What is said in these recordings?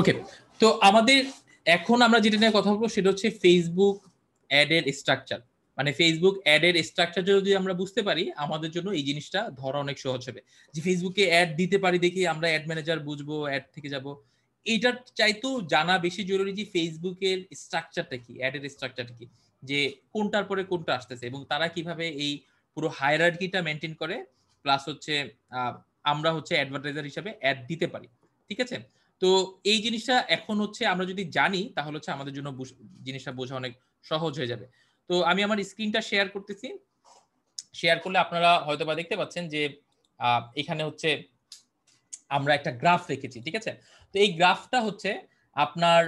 ওকে তো আমাদের এখন আমরা যেটা নিয়ে কথা বলবো সেটা হচ্ছে ফেসবুক অ্যাডের স্ট্রাকচার মানে ফেসবুক অ্যাডের স্ট্রাকচার যদি আমরা বুঝতে পারি আমাদের জন্য এই জিনিসটা ধরা অনেক সহজ হবে যে ফেসবুকে অ্যাড দিতে পারি দেখি আমরা অ্যাড ম্যানেজার বুঝবো অ্যাড থেকে যাব এটার চাইতো জানা বেশি জরুরি যে ফেসবুকের স্ট্রাকচারটা কি অ্যাডের স্ট্রাকচারটা কি যে কোনটার পরে কোনটা আসতেছে এবং তারা কিভাবে এই পুরো হায়ারার্কিটা মেনটেন করে প্লাস হচ্ছে আমরা হচ্ছে অ্যাডভার্টাইজার হিসাবে অ্যাড দিতে পারি ঠিক আছে তো এই জিনিসটা এখন হচ্ছে আমরা যদি জানি তাহলে হচ্ছে আমাদের জন্য জিনিসটা বোঝা অনেক সহজ হয়ে যাবে তো আমি আমার স্ক্রিনটা শেয়ার করতেছি শেয়ার করলে আপনারা হয়তো বা দেখতে পাচ্ছেন যে এখানে হচ্ছে আমরা একটা গ্রাফ রেখেছি ঠিক আছে তো এই গ্রাফটা হচ্ছে আপনার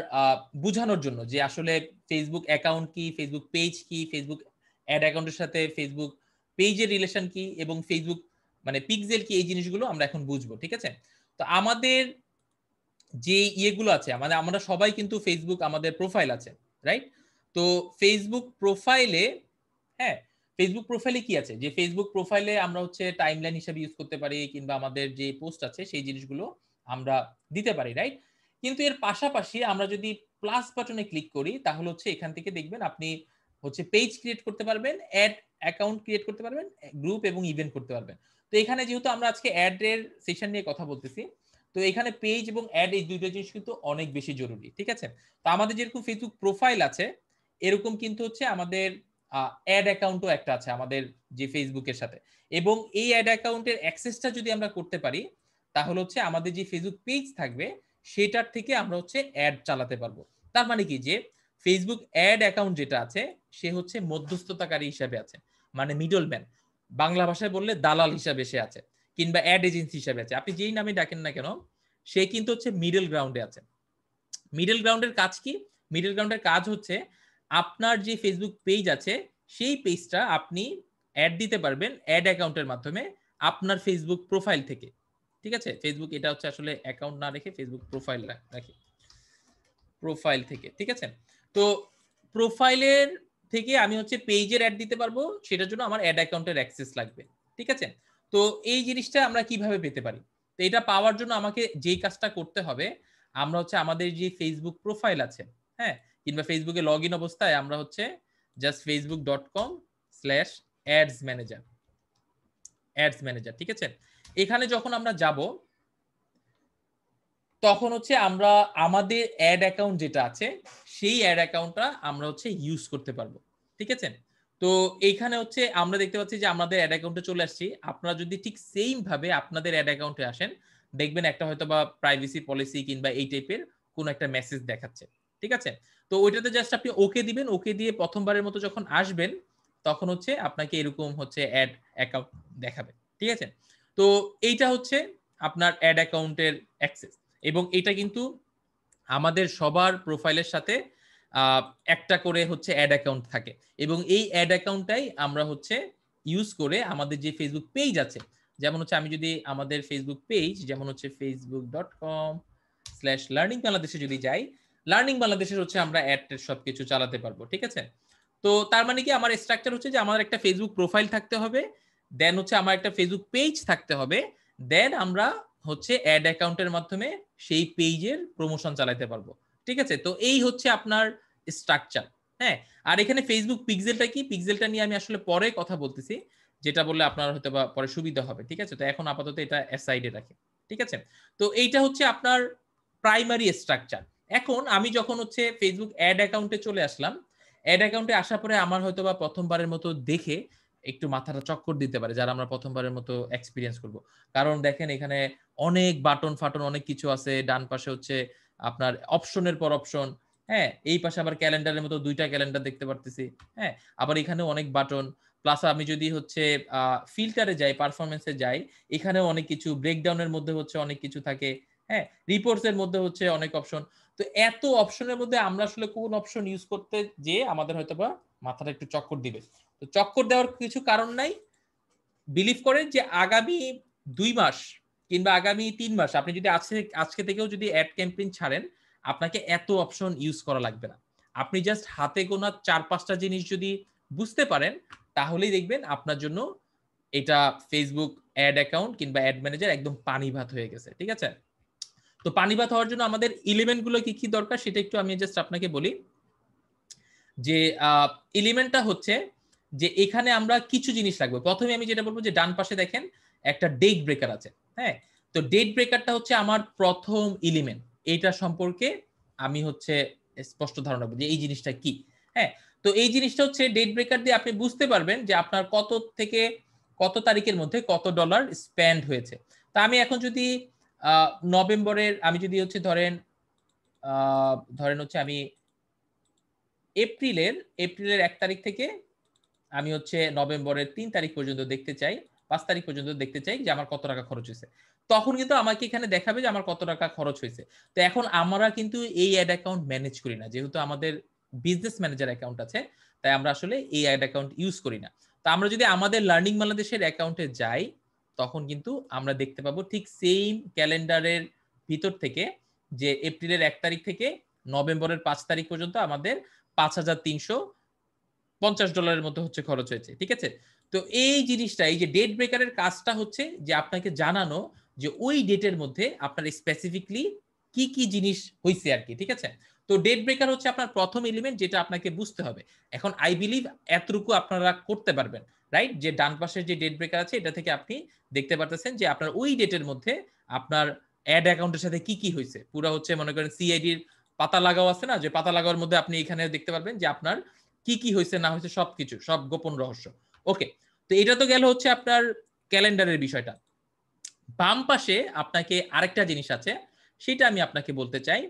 বুঝানোর জন্য যে আসলে ফেসবুক অ্যাকাউন্ট কি ফেসবুক পেজ কি ফেসবুক অ্যাড অ্যাকাউন্টের সাথে ফেসবুক পেজের রিলেশন কি এবং ফেসবুক মানে পিক্সেল কি এই জিনিসগুলো আমরা এখন বুঝবো ঠিক আছে তো আমাদের যে ইয়েগুলো আছে মানে আমরা সবাই কিন্তু ফেসবুক আমাদের প্রোফাইল আছে রাইট তো ফেসবুক প্রোফাইলে হ্যাঁ ফেসবুক প্রোফাইলে কি আছে যে ফেসবুক প্রোফাইলে আমরা হচ্ছে টাইমলাইন হিসাবে ইউজ করতে পারি কিংবা আমাদের যে পোস্ট আছে সেই জিনিসগুলো আমরা দিতে পারি রাইট কিন্তু এর পাশাপাশি আমরা যদি প্লাস বাটনে ক্লিক করি তাহলে হচ্ছে এখান থেকে দেখবেন আপনি হচ্ছে পেজ ক্রিয়েট করতে পারবেন অ্যাড অ্যাকাউন্ট ক্রিয়েট করতে পারবেন গ্রুপ এবং ইভেন্ট করতে পারবেন তো এখানে যেহেতু আমরা আজকে অ্যাড এর সেশন নিয়ে কথা বলতেছি তো এখানে পেজ এবং অ্যাড এই দুইটা জিনিস কিন্তু অনেক বেশি জরুরি ঠিক আছে তো আমাদের যেরকম ফেসবুক প্রোফাইল আছে এরকম কিন্তু হচ্ছে আমাদের অ্যাড অ্যাকাউন্টও একটা আছে আমাদের যে ফেসবুকের সাথে এবং এই অ্যাড অ্যাকাউন্টের অ্যাক্সেসটা যদি আমরা করতে পারি তাহলে হচ্ছে আমাদের যে ফেসবুক পেজ থাকবে সেটার থেকে আমরা হচ্ছে অ্যাড চালাতে পারবো তার মানে কি যে ফেসবুক অ্যাড অ্যাকাউন্ট যেটা আছে সে হচ্ছে মধ্যস্থতাকারী হিসাবে আছে মানে মিডল ম্যান বাংলা ভাষায় বললে দালাল হিসাবে সে আছে কিংবা অ্যাড এজেন্সি হিসাবে আছে আপনি যেই নামে ডাকেন না কেন সে কিন্তু হচ্ছে মিডল গ্রাউন্ডে আছে মিডল গ্রাউন্ডের কাজ কি মিডল গ্রাউন্ডের কাজ হচ্ছে আপনার যে ফেসবুক পেজ আছে সেই পেজটা আপনি অ্যাড দিতে পারবেন অ্যাড অ্যাকাউন্টের মাধ্যমে আপনার ফেসবুক প্রোফাইল থেকে ঠিক আছে ফেসবুক এটা হচ্ছে আসলে অ্যাকাউন্ট না রেখে ফেসবুক প্রোফাইল রাখে প্রোফাইল থেকে ঠিক আছে তো প্রোফাইলের থেকে আমি হচ্ছে পেজের অ্যাড দিতে পারবো সেটার জন্য আমার অ্যাড অ্যাকাউন্টের অ্যাক্সেস লাগবে ঠিক আছে তো এই জিনিসটা আমরা কিভাবে পেতে পারি তো এটা পাওয়ার জন্য আমাকে যেই কাজটা করতে হবে আমরা হচ্ছে আমাদের যে ফেসবুক প্রোফাইল আছে হ্যাঁ কিংবা ফেসবুকে লগ ইন অবস্থায় আমরা হচ্ছে just Facebook dot com slash ads manager ads manager ঠিক আছে এখানে যখন আমরা যাব তখন হচ্ছে আমরা আমাদের অ্যাড অ্যাকাউন্ট যেটা আছে সেই অ্যাড অ্যাকাউন্টটা আমরা হচ্ছে ইউজ করতে পারবো ঠিক আছে তো এইখানে হচ্ছে আমরা দেখতে পাচ্ছি যে আমাদের অ্যাড অ্যাকাউন্টে চলে আসছি আপনারা যদি ঠিক সেম ভাবে আপনাদের অ্যাড অ্যাকাউন্টে আসেন দেখবেন একটা হয়তো বা প্রাইভেসি পলিসি কিংবা এই টাইপের কোনো একটা মেসেজ দেখাচ্ছে ঠিক আছে তো ওইটাতে জাস্ট আপনি ওকে দিবেন ওকে দিয়ে প্রথমবারের মতো যখন আসবেন তখন হচ্ছে আপনাকে এরকম হচ্ছে অ্যাড অ্যাকাউন্ট দেখাবে ঠিক আছে তো এইটা হচ্ছে আপনার অ্যাড অ্যাকাউন্টের অ্যাক্সেস এবং এটা কিন্তু আমাদের সবার প্রোফাইলের সাথে একটা করে হচ্ছে অ্যাড অ্যাকাউন্ট থাকে এবং এই অ্যাড অ্যাকাউন্টটাই আমরা হচ্ছে ইউজ করে আমাদের যে ফেসবুক পেজ আছে যেমন হচ্ছে আমি যদি আমাদের ফেসবুক পেজ যেমন হচ্ছে Facebook dot com slash learning বাংলাদেশে যদি যাই লার্নিং বাংলাদেশের হচ্ছে আমরা অ্যাড সবকিছু চালাতে পারবো ঠিক আছে তো তার মানে কি আমার স্ট্রাকচার হচ্ছে যে আমার একটা ফেসবুক প্রোফাইল থাকতে হবে দেন হচ্ছে আমার একটা ফেসবুক পেজ থাকতে হবে দেন আমরা হচ্ছে অ্যাড অ্যাকাউন্টের মাধ্যমে সেই পেজের প্রমোশন চালাতে পারবো ঠিক আছে তো এই হচ্ছে আপনার স্ট্রাকচার হ্যাঁ আর এখানে ফেসবুক পিক্সেলটা কি পিক্সেলটা নিয়ে আমি আসলে পরে কথা বলতেছি যেটা বললে আপনার হয়তো বা পরে সুবিধা হবে ঠিক আছে তো এখন আপাতত এটা অ্যাসাইডে রাখি ঠিক আছে তো এইটা হচ্ছে আপনার প্রাইমারি স্ট্রাকচার এখন আমি যখন হচ্ছে ফেসবুক অ্যাড অ্যাকাউন্টে চলে আসলাম অ্যাড অ্যাকাউন্টে আসার পরে আমার হয়তো বা প্রথমবারের মতো দেখে একটু মাথাটা চক্কর দিতে পারে যারা আমরা প্রথমবারের মতো এক্সপিরিয়েন্স করব কারণ দেখেন এখানে অনেক বাটন ফাটন অনেক কিছু আছে ডান পাশে হচ্ছে আপনার অপশনের পর অপশন হ্যাঁ এই পাশে আবার ক্যালেন্ডারের মতো দুইটা ক্যালেন্ডার দেখতে পারতেছি হ্যাঁ আবার এখানে অনেক বাটন প্লাস আমি যদি হচ্ছে ফিল্টারে যাই পারফরমেন্সে যাই এখানে অনেক কিছু ব্রেকডাউনের মধ্যে হচ্ছে অনেক কিছু থাকে হ্যাঁ রিপোর্টস এর মধ্যে হচ্ছে অনেক অপশন তো এত অপশনের মধ্যে আমরা আসলে কোন অপশন ইউজ করতে যে আমাদের হয়তো বা মাথাটা একটু চক্কর দিবে তো চক্কর দেওয়ার কিছু কারণ নাই বিলিভ করেন যে আগামী দুই মাস কিংবা আগামী তিন মাস আপনি যদি আজকে আজকে থেকেও যদি অ্যাড ক্যাম্পেইন ছাড়েন আপনাকে এত অপশন ইউজ করা লাগবে না আপনি জাস্ট হাতে গোনা চার পাঁচটা জিনিস যদি বুঝতে পারেন তাহলেই দেখবেন আপনার জন্য এটা ফেসবুক অ্যাড অ্যাকাউন্ট কিংবা অ্যাড ম্যানেজার একদম পানি ভাত হয়ে গেছে ঠিক আছে তো পানি ভাত হওয়ার জন্য আমাদের ইলিমেন্টগুলো কি কি দরকার সেটা একটু আমি জাস্ট আপনাকে বলি যে ইলিমেন্টটা হচ্ছে যে এখানে আমরা কিছু জিনিস রাখবো প্রথমে আমি যেটা বলবো যে ডান পাশে দেখেন একটা ডেক ব্রেকার আছে হ্যাঁ তো ডেট ব্রেকারটা হচ্ছে আমার প্রথম এলিমেন্ট এইটা সম্পর্কে আমি হচ্ছে স্পষ্ট ধারণা যে এই জিনিসটা কি হ্যাঁ তো এই জিনিসটা হচ্ছে ডেট ব্রেকার দিয়ে আপনি বুঝতে পারবেন যে আপনার কত থেকে কত তারিখের মধ্যে কত ডলার স্পেন্ড হয়েছে তা আমি এখন যদি নভেম্বরের আমি যদি হচ্ছে ধরেন ধরেন হচ্ছে আমি এপ্রিলের এপ্রিলের এক তারিখ থেকে আমি হচ্ছে নভেম্বরের তিন তারিখ পর্যন্ত দেখতে চাই পাঁচ তারিখ পর্যন্ত দেখতে চাই যে আমার কত টাকা খরচ হয়েছে তখন কিন্তু আমাকে এখানে দেখাবে যে আমার কত টাকা খরচ হয়েছে তো এখন আমরা কিন্তু এই অ্যাড অ্যাকাউন্ট ম্যানেজ করি না যেহেতু আমাদের বিজনেস ম্যানেজার অ্যাকাউন্ট আছে তাই আমরা আসলে এই অ্যাড অ্যাকাউন্ট ইউজ করি না তো আমরা যদি আমাদের লার্নিং বাংলাদেশের অ্যাকাউন্টে যাই তখন কিন্তু আমরা দেখতে পাবো ঠিক সেম ক্যালেন্ডারের ভিতর থেকে যে এপ্রিলের এক তারিখ থেকে নভেম্বরের পাঁচ তারিখ পর্যন্ত আমাদের পাঁচ হাজার তিনশো পঞ্চাশ ডলারের মতো হচ্ছে খরচ হয়েছে ঠিক আছে তো এই জিনিসটা এই যে ডেট ব্রেকারের কাজটা হচ্ছে যে আপনাকে জানানো যে ওই ডেটের মধ্যে আপনার স্পেসিফিকলি কি কি জিনিস হয়েছে আর কি ঠিক আছে তো ডেট ব্রেকার হচ্ছে আপনার প্রথম এলিমেন্ট যেটা আপনাকে বুঝতে হবে এখন আই বিলিভ এতটুকু আপনারা করতে পারবেন রাইট যে ডান পাশের যে ডেট ব্রেকার আছে এটা থেকে আপনি দেখতে পারতেছেন যে আপনার ওই ডেটের মধ্যে আপনার অ্যাড অ্যাকাউন্টের সাথে কি কি হয়েছে পুরো হচ্ছে মনে করেন সিআইডির পাতা লাগাও আছে না যে পাতা লাগাওয়ার মধ্যে আপনি এখানে দেখতে পারবেন যে আপনার কি কি হয়েছে না হয়েছে সবকিছু সব গোপন রহস্য ওকে তো এটা তো গেল হচ্ছে আপনার ক্যালেন্ডারের বিষয়টা বাম পাশে আপনাকে আরেকটা জিনিস আছে সেটা আমি আপনাকে বলতে চাই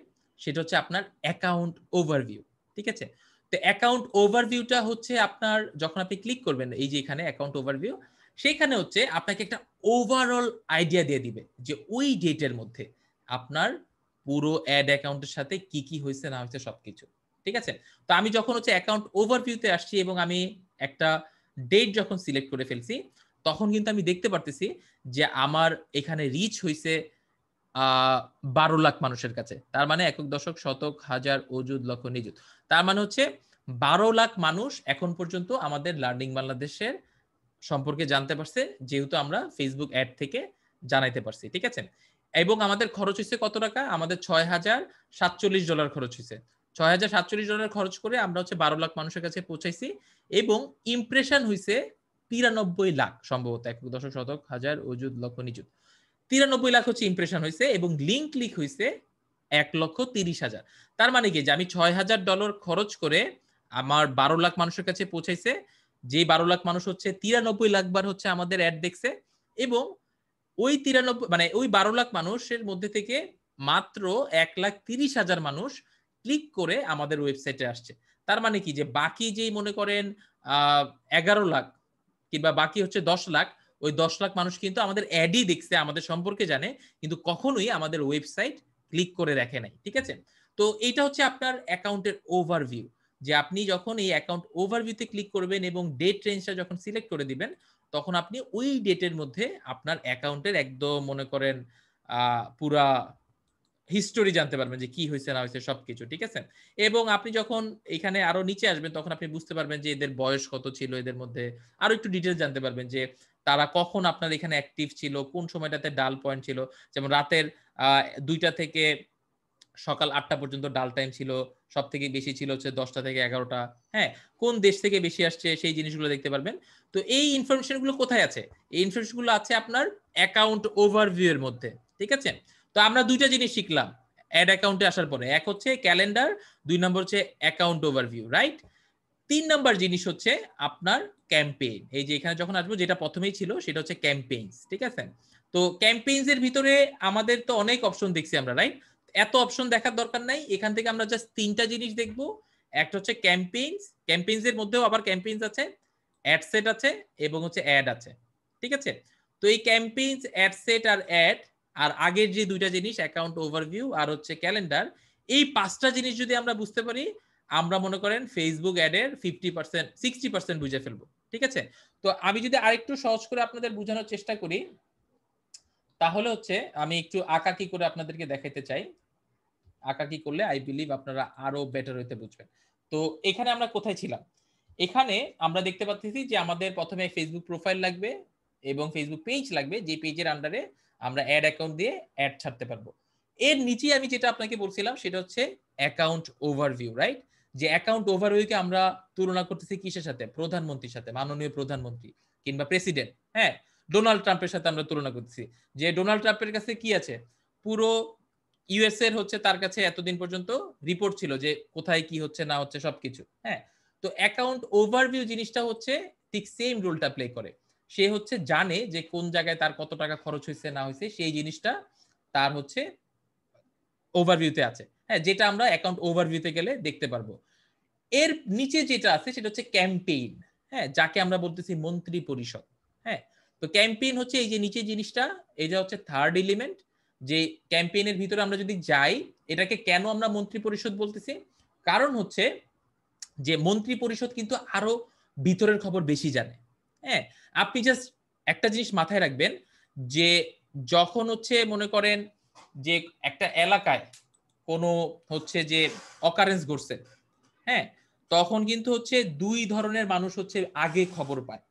সেটা হচ্ছে আপনার অ্যাকাউন্ট ওভারভিউ ঠিক আছে তো অ্যাকাউন্ট ওভারভিউটা হচ্ছে আপনার যখন আপনি ক্লিক করবেন এই যে এখানে অ্যাকাউন্ট ওভারভিউ সেখানে হচ্ছে আপনাকে একটা ওভারঅল আইডিয়া দিয়ে দিবে যে ওই ডেটের মধ্যে আপনার পুরো অ্যাড অ্যাকাউন্টের সাথে কি কি হয়েছে না হয়েছে সবকিছু ঠিক আছে তো আমি যখন হচ্ছে অ্যাকাউন্ট ওভারভিউতে আসছি এবং আমি একটা ডেট যখন সিলেক্ট করে ফেলছি তখন কিন্তু আমি দেখতে পারতেছি যে আমার এখানে রিচ হয়েছে বারো লাখ মানুষের কাছে তার মানে একক দশক শতক হাজার অজুদ লক্ষ নিযুত তার মানে হচ্ছে বারো লাখ মানুষ এখন পর্যন্ত আমাদের লার্নিং বাংলাদেশের সম্পর্কে জানতে পারছে যেহেতু আমরা ফেসবুক অ্যাড থেকে জানাইতে পারছি ঠিক আছে এবং আমাদের খরচ হয়েছে কত টাকা আমাদের ছয় হাজার সাতচল্লিশ ডলার খরচ হয়েছে ছয় হাজার সাতচল্লিশ ডলার খরচ করে আমরা হচ্ছে বারো লাখ মানুষের কাছে পৌঁছাইছি এবং ইমপ্রেশন হয়েছে তিরানব্বই লাখ সম্ভবত এক দশক শতক হাজার অজুদ লক্ষ নিযুত তিরানব্বই লাখ হচ্ছে ইমপ্রেশন হয়েছে এবং লিঙ্ক ক্লিক হয়েছে এক লক্ষ তিরিশ হাজার তার মানে কি যে আমি ছয় হাজার ডলার খরচ করে আমার বারো লাখ মানুষের কাছে পৌঁছাইছে যে বারো লাখ মানুষ হচ্ছে তিরানব্বই লাখ বার হচ্ছে আমাদের অ্যাড দেখছে এবং ওই তিরানব্বই মানে ওই বারো লাখ মানুষের মধ্যে থেকে মাত্র এক লাখ তিরিশ হাজার মানুষ ক্লিক করে আমাদের ওয়েবসাইটে আসছে তার মানে কি যে বাকি যেই মনে করেন এগারো লাখ কিংবা বাকি হচ্ছে দশ লাখ ওই দশ লাখ মানুষ কিন্তু আমাদের অ্যাডই দেখছে আমাদের সম্পর্কে জানে কিন্তু কখনোই আমাদের ওয়েবসাইট ক্লিক করে দেখে নাই ঠিক আছে তো এইটা হচ্ছে আপনার অ্যাকাউন্টের ওভারভিউ যে আপনি যখন এই অ্যাকাউন্ট ওভারভিউতে ক্লিক করবেন এবং ডেট রেঞ্জটা যখন সিলেক্ট করে দিবেন তখন আপনি ওই ডেটের মধ্যে আপনার অ্যাকাউন্টের একদম মনে করেন পুরা হিস্টোরি জানতে পারবেন যে কি হয়েছে না হয়েছে সবকিছু ঠিক আছে এবং আপনি যখন এখানে আরো নিচে আসবেন তখন আপনি বুঝতে পারবেন যে এদের বয়স কত ছিল এদের মধ্যে আরো একটু ডিটেলস জানতে পারবেন যে তারা কখন আপনার এখানে অ্যাক্টিভ ছিল কোন সময়টাতে ডাল পয়েন্ট ছিল যেমন রাতের দুইটা থেকে সকাল আটটা পর্যন্ত ডাল টাইম ছিল সব থেকে বেশি ছিল হচ্ছে দশটা থেকে এগারোটা হ্যাঁ কোন দেশ থেকে বেশি আসছে সেই জিনিসগুলো দেখতে পারবেন তো এই ইনফরমেশনগুলো কোথায় আছে এই ইনফরমেশনগুলো আছে আপনার অ্যাকাউন্ট ওভারভিউ এর মধ্যে ঠিক আছে তো আমরা দুইটা জিনিস শিখলাম অ্যাড অ্যাকাউন্টে আসার পরে এক হচ্ছে ক্যালেন্ডার দুই নম্বর হচ্ছে অ্যাকাউন্ট ওভারভিউ রাইট তিন নম্বর জিনিস হচ্ছে আপনার ক্যাম্পেইন এই যে এখানে যখন আসবো যেটা প্রথমেই ছিল সেটা হচ্ছে ক্যাম্পেইনস ঠিক আছে তো ক্যাম্পেইনস এর ভিতরে আমাদের তো অনেক অপশন দেখছি আমরা রাইট এত অপশন দেখার দরকার নাই এখান থেকে আমরা জাস্ট তিনটা জিনিস দেখব একটা হচ্ছে ক্যাম্পেইনস ক্যাম্পেইনস এর মধ্যেও আবার ক্যাম্পেইনস আছে অ্যাড সেট আছে এবং হচ্ছে অ্যাড আছে ঠিক আছে তো এই ক্যাম্পেইনস অ্যাড সেট আর অ্যাড আর আগের যে দুইটা জিনিস অ্যাকাউন্ট ওভারভিউ আর হচ্ছে ক্যালেন্ডার এই পাঁচটা জিনিস যদি আমরা বুঝতে পারি আমরা মনে করেন ফেসবুক অ্যাডের ফিফটি পার্সেন্ট সিক্সটি পার্সেন্ট বুঝে ফেলবো ঠিক আছে তো আমি যদি আরেকটু সহজ করে আপনাদের বোঝানোর চেষ্টা করি তাহলে হচ্ছে আমি একটু কি করে আপনাদেরকে দেখাতে চাই কি করলে আই বিলিভ আপনারা আরো বেটার হইতে বুঝবেন তো এখানে আমরা কোথায় ছিলাম এখানে আমরা দেখতে পাচ্ছি যে আমাদের প্রথমে ফেসবুক প্রোফাইল লাগবে এবং ফেসবুক পেজ লাগবে যে পেজের আন্ডারে আমরা অ্যাড অ্যাকাউন্ট দিয়ে অ্যাড ছাড়তে পারবো এর নিচে আমি যেটা আপনাকে বলছিলাম সেটা হচ্ছে অ্যাকাউন্ট ওভারভিউ রাইট যে অ্যাকাউন্ট ওভারভিউকে আমরা তুলনা করতেছি কিসের সাথে প্রধানমন্ত্রীর সাথে মাননীয় প্রধানমন্ত্রী কিংবা প্রেসিডেন্ট হ্যাঁ ডোনাল্ড ট্রাম্পের সাথে আমরা তুলনা করতেছি যে ডোনাল্ড ট্রাম্পের কাছে কি আছে পুরো ইউএস এর হচ্ছে তার কাছে এতদিন পর্যন্ত রিপোর্ট ছিল যে কোথায় কি হচ্ছে না হচ্ছে সবকিছু হ্যাঁ তো অ্যাকাউন্ট ওভারভিউ জিনিসটা হচ্ছে ঠিক সেম রোলটা প্লে করে সে হচ্ছে জানে যে কোন জায়গায় তার কত টাকা খরচ হয়েছে না হয়েছে সেই জিনিসটা তার হচ্ছে ওভারভিউতে আছে হ্যাঁ যেটা আমরা অ্যাকাউন্ট ওভারভিউতে গেলে দেখতে পারবো এর নিচে যেটা আছে সেটা হচ্ছে ক্যাম্পেইন হ্যাঁ যাকে আমরা বলতেছি মন্ত্রী পরিষদ হ্যাঁ তো ক্যাম্পেইন হচ্ছে এই যে নিচে জিনিসটা এটা হচ্ছে থার্ড এলিমেন্ট যে ক্যাম্পেইনের ভিতরে আমরা যদি যাই এটাকে কেন আমরা মন্ত্রী পরিষদ বলতেছি কারণ হচ্ছে যে মন্ত্রী পরিষদ কিন্তু আরো ভিতরের খবর বেশি জানে হ্যাঁ আপনি জাস্ট একটা জিনিস মাথায় রাখবেন যে যখন হচ্ছে মনে করেন যে একটা এলাকায় কোনো হচ্ছে যে অকারেন্স ঘটছে হ্যাঁ তখন কিন্তু হচ্ছে দুই ধরনের মানুষ হচ্ছে আগে খবর পায়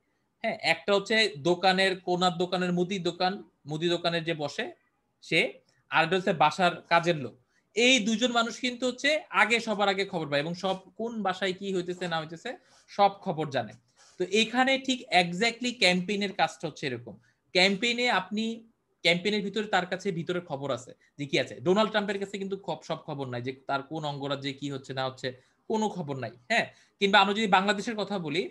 হ্যাঁ একটা হচ্ছে দোকানের কোনার দোকানের মুদি দোকান মুদি দোকানের যে বসে সে আর হচ্ছে বাসার কাজের লোক এই দুজন মানুষ কিন্তু হচ্ছে আগে সবার আগে খবর পায় এবং সব কোন বাসায় কি হইতেছে না হইতেছে সব খবর জানে তো এখানে ঠিক একজ্যাক্টলি ক্যাম্পেইনের কাজটা হচ্ছে এরকম ক্যাম্পেইনে আপনি ক্যাম্পেইনের ভিতরে তার কাছে ভিতরে খবর আছে যে কি আছে ডোনাল্ড ট্রাম্পের কাছে কিন্তু সব খবর নাই যে তার কোন অঙ্গরাজ্যে কি হচ্ছে না হচ্ছে কোনো খবর নাই হ্যাঁ কিংবা আমরা যদি বাংলাদেশের কথা বলি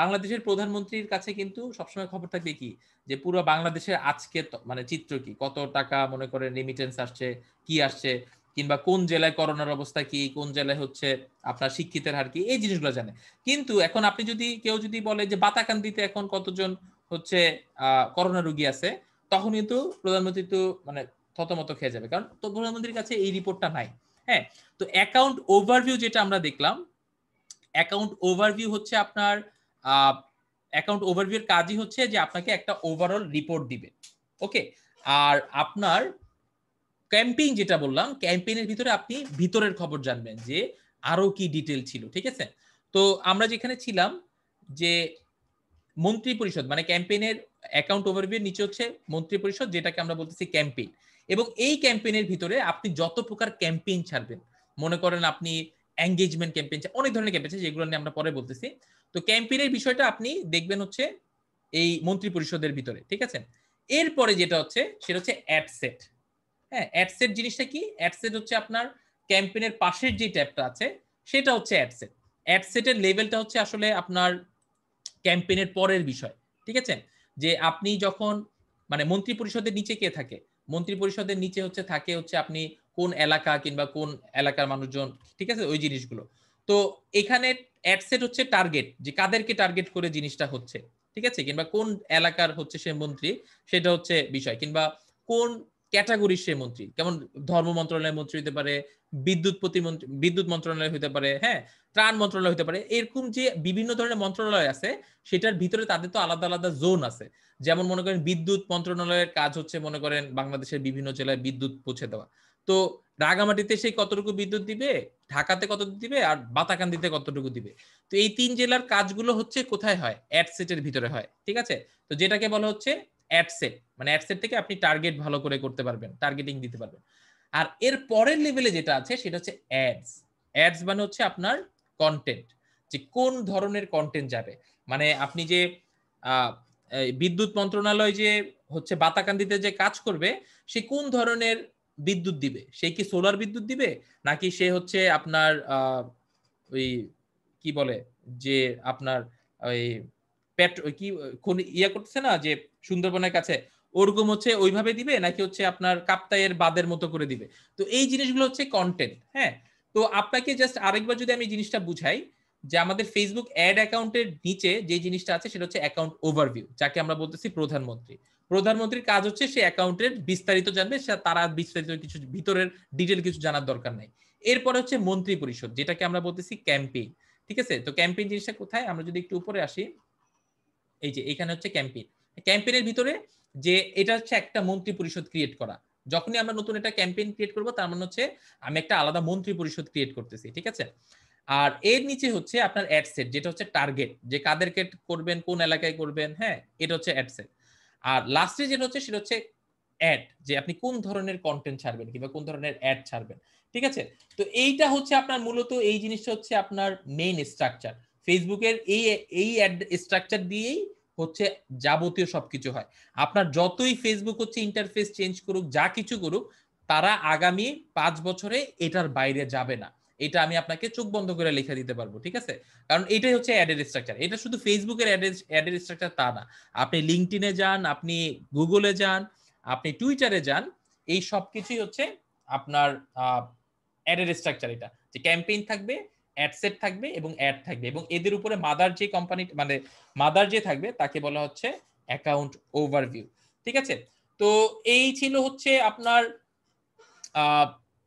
বাংলাদেশের প্রধানমন্ত্রীর কাছে কিন্তু সবসময় খবর থাকবে কি যে পুরো বাংলাদেশের আজকে মানে চিত্র কি কত টাকা মনে করে রেমিটেন্স আসছে কি আসছে কিংবা কোন জেলায় করোনার অবস্থা কি কোন জেলায় হচ্ছে আপনার শিক্ষিতের হার কি এই জিনিসগুলো জানে কিন্তু এখন আপনি যদি কেউ যদি বলে যে বাতাকান্দিতে এখন কতজন হচ্ছে করোনা রুগী আছে তখন কিন্তু প্রধানমন্ত্রী তো মানে থতমত খেয়ে যাবে কারণ তো প্রধানমন্ত্রীর কাছে এই রিপোর্টটা নাই হ্যাঁ তো অ্যাকাউন্ট ওভারভিউ যেটা আমরা দেখলাম অ্যাকাউন্ট ওভারভিউ হচ্ছে আপনার অ্যাকাউন্ট ওভারভিউর কাজই হচ্ছে যে আপনাকে একটা ওভারঅল রিপোর্ট দিবে ওকে আর আপনার ক্যাম্পেইন যেটা বললাম ক্যাম্পেইনের ভিতরে আপনি ভিতরের খবর জানবেন যে আরো কি ডিটেল ছিল ঠিক আছে তো আমরা যেখানে ছিলাম যে মন্ত্রী পরিষদ মানে ক্যাম্পেইনের অ্যাকাউন্ট ওভারভিউ নিচে হচ্ছে মন্ত্রী পরিষদ যেটাকে আমরা বলতেছি ক্যাম্পেইন এবং এই ক্যাম্পেইনের ভিতরে আপনি যত প্রকার ক্যাম্পেইন ছাড়বেন মনে করেন আপনি এঙ্গেজমেন্ট ক্যাম্পেইন অনেক ধরনের ক্যাম্পেইন আছে যেগুলো নিয়ে আমরা পরে বলতেছি তো ক্যাম্পেইনের বিষয়টা আপনি দেখবেন হচ্ছে এই মন্ত্রী পরিষদের ভিতরে ঠিক আছে এরপরে যেটা হচ্ছে সেটা হচ্ছে অ্যাডসেট হ্যাঁ অ্যাডসেট জিনিসটা কি অ্যাডসেট হচ্ছে আপনার ক্যাম্পেনের পাশের যে ট্যাবটা আছে সেটা হচ্ছে অ্যাডসেট অ্যাডসেটের লেভেলটা হচ্ছে আসলে আপনার ক্যাম্পেনের পরের বিষয় ঠিক আছে যে আপনি যখন মানে মন্ত্রী পরিষদের নিচে কে থাকে মন্ত্রী পরিষদের নিচে হচ্ছে থাকে হচ্ছে আপনি কোন এলাকা কিংবা কোন এলাকার মানুষজন ঠিক আছে ওই জিনিসগুলো তো এখানে অ্যাডসেট হচ্ছে টার্গেট যে কাদেরকে টার্গেট করে জিনিসটা হচ্ছে ঠিক আছে কিংবা কোন এলাকার হচ্ছে সে মন্ত্রী সেটা হচ্ছে বিষয় কিংবা কোন ক্যাটাগরির সে মন্ত্রী কেমন ধর্ম মন্ত্রণালয়ের মন্ত্রী হতে পারে বিদ্যুৎ প্রতিমন্ত্রী বিদ্যুৎ মন্ত্রণালয় হতে পারে হ্যাঁ ত্রাণ মন্ত্রণালয় হতে পারে এরকম যে বিভিন্ন ধরনের মন্ত্রণালয় আছে সেটার ভিতরে তাদের তো আলাদা আলাদা জোন আছে যেমন মনে করেন বিদ্যুৎ মন্ত্রণালয়ের কাজ হচ্ছে মনে করেন বাংলাদেশের বিভিন্ন জেলায় বিদ্যুৎ পৌঁছে দেওয়া তো রাগামাটিতে সেই কতটুকু বিদ্যুৎ দিবে ঢাকাতে কত দিবে আর বাতাকান্দিতে কতটুকু দিবে তো এই তিন জেলার কাজগুলো হচ্ছে কোথায় হয় অ্যাডসেটের ভিতরে হয় ঠিক আছে তো যেটাকে বলা হচ্ছে অ্যাডসেট মানে অ্যাডসেট থেকে আপনি টার্গেট ভালো করে করতে পারবেন টার্গেটিং দিতে পারবেন আর এর পরের লেভেলে যেটা আছে সেটা হচ্ছে অ্যাডস অ্যাডস মানে হচ্ছে আপনার কন্টেন্ট যে কোন ধরনের কন্টেন্ট যাবে মানে আপনি যে বিদ্যুৎ মন্ত্রণালয় যে হচ্ছে বাতাকান্দিতে যে কাজ করবে সে কোন ধরনের বিদ্যুৎ দিবে সে কি সোলার বিদ্যুৎ দিবে নাকি সে হচ্ছে আপনার ওই কি বলে যে আপনার ওই পেট্রো কি কোন ইয়া করতেছে না যে সুন্দরবনের কাছে ওরকম হচ্ছে ওইভাবে দিবে নাকি হচ্ছে আপনার কাপ্তাইয়ের বাদের মতো করে দিবে তো এই জিনিসগুলো হচ্ছে কন্টেন্ট হ্যাঁ তো আপনাকে জাস্ট আরেকবার যদি আমি জিনিসটা বুঝাই যে আমাদের ফেসবুক অ্যাড অ্যাকাউন্টের নিচে যে জিনিসটা আছে সেটা হচ্ছে অ্যাকাউন্ট ওভারভিউ যাকে আমরা বলতেছি প্রধানমন্ত্রী প্রধানমন্ত্রীর কাজ হচ্ছে সে অ্যাকাউন্টের বিস্তারিত জানবে তারা বিস্তারিত কিছু ভিতরের ডিটেল কিছু জানার দরকার নাই এরপরে হচ্ছে মন্ত্রী পরিষদ যেটাকে আমরা বলতেছি ক্যাম্পেইন ঠিক আছে তো ক্যাম্পেইন জিনিসটা কোথায় আমরা যদি একটু উপরে আসি এই যে এখানে হচ্ছে ক্যাম্পেইন ক্যাম্পেইনের ভিতরে যে এটা হচ্ছে একটা মন্ত্রী পরিষদ ক্রিয়েট করা যখনই আমরা নতুন একটা ক্যাম্পেইন ক্রিয়েট করব তার মানে হচ্ছে আমি একটা আলাদা মন্ত্রী পরিষদ ক্রিয়েট করতেছি ঠিক আছে আর এর নিচে হচ্ছে আপনার অ্যাড সেট যেটা হচ্ছে টার্গেট যে কাদেরকে করবেন কোন এলাকায় করবেন হ্যাঁ এটা হচ্ছে অ্যাড সেট আর লাস্টে যেটা হচ্ছে সেটা হচ্ছে অ্যাড যে আপনি কোন ধরনের কন্টেন্ট ছাড়বেন কিংবা কোন ধরনের অ্যাড ছাড়বেন ঠিক আছে তো এইটা হচ্ছে আপনার মূলত এই জিনিসটা হচ্ছে আপনার মেইন স্ট্রাকচার ফেসবুকের এই এই অ্যাড স্ট্রাকচার দিয়েই হচ্ছে যাবতীয় সবকিছু হয় আপনার যতই ফেসবুক হচ্ছে ইন্টারফেস চেঞ্জ করুক যা কিছু করুক তারা আগামী পাঁচ বছরে এটার বাইরে যাবে না এটা আমি আপনাকে চোখ বন্ধ করে লিখে দিতে পারবো ঠিক আছে কারণ এটাই হচ্ছে অ্যাডের স্ট্রাকচার এটা শুধু ফেসবুকের অ্যাডের স্ট্রাকচার তা না আপনি লিঙ্কটিনে যান আপনি গুগলে যান আপনি টুইটারে যান এই সব কিছুই হচ্ছে আপনার অ্যাডের স্ট্রাকচার এটা যে ক্যাম্পেইন থাকবে অ্যাডসেট থাকবে এবং অ্যাড থাকবে এবং এদের উপরে মাদার যে কোম্পানি মানে মাদার যে থাকবে তাকে বলা হচ্ছে অ্যাকাউন্ট ওভারভিউ ঠিক আছে তো এই ছিল হচ্ছে আপনার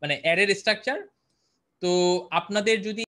মানে অ্যাডের স্ট্রাকচার তো আপনাদের যদি